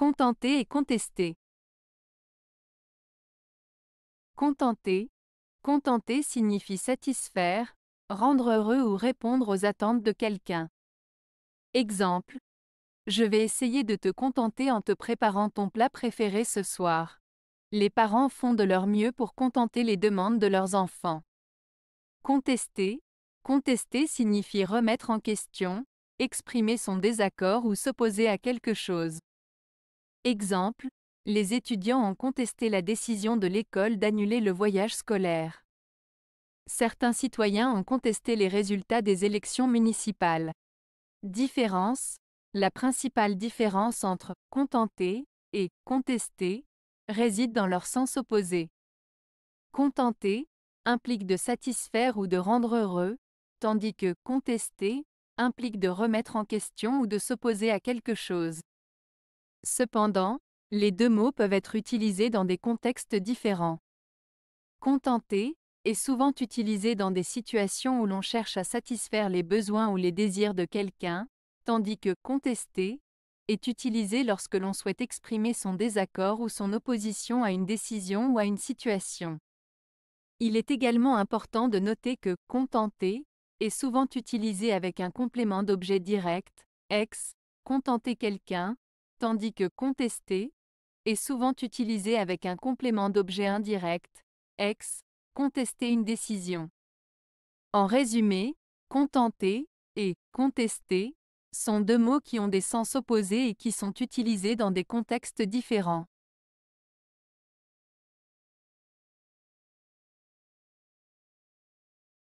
Contenter et contester. Contenter. Contenter signifie satisfaire, rendre heureux ou répondre aux attentes de quelqu'un. Exemple. Je vais essayer de te contenter en te préparant ton plat préféré ce soir. Les parents font de leur mieux pour contenter les demandes de leurs enfants. Contester. Contester signifie remettre en question, exprimer son désaccord ou s'opposer à quelque chose. Exemple, les étudiants ont contesté la décision de l'école d'annuler le voyage scolaire. Certains citoyens ont contesté les résultats des élections municipales. Différence La principale différence entre contenter et contester réside dans leur sens opposé. Contenter implique de satisfaire ou de rendre heureux, tandis que contester implique de remettre en question ou de s'opposer à quelque chose. Cependant, les deux mots peuvent être utilisés dans des contextes différents. Contenter est souvent utilisé dans des situations où l'on cherche à satisfaire les besoins ou les désirs de quelqu'un, tandis que contester est utilisé lorsque l'on souhaite exprimer son désaccord ou son opposition à une décision ou à une situation. Il est également important de noter que contenter est souvent utilisé avec un complément d'objet direct, ex, contenter quelqu'un, tandis que contester est souvent utilisé avec un complément d'objet indirect, ex, contester une décision. En résumé, contenter et contester sont deux mots qui ont des sens opposés et qui sont utilisés dans des contextes différents.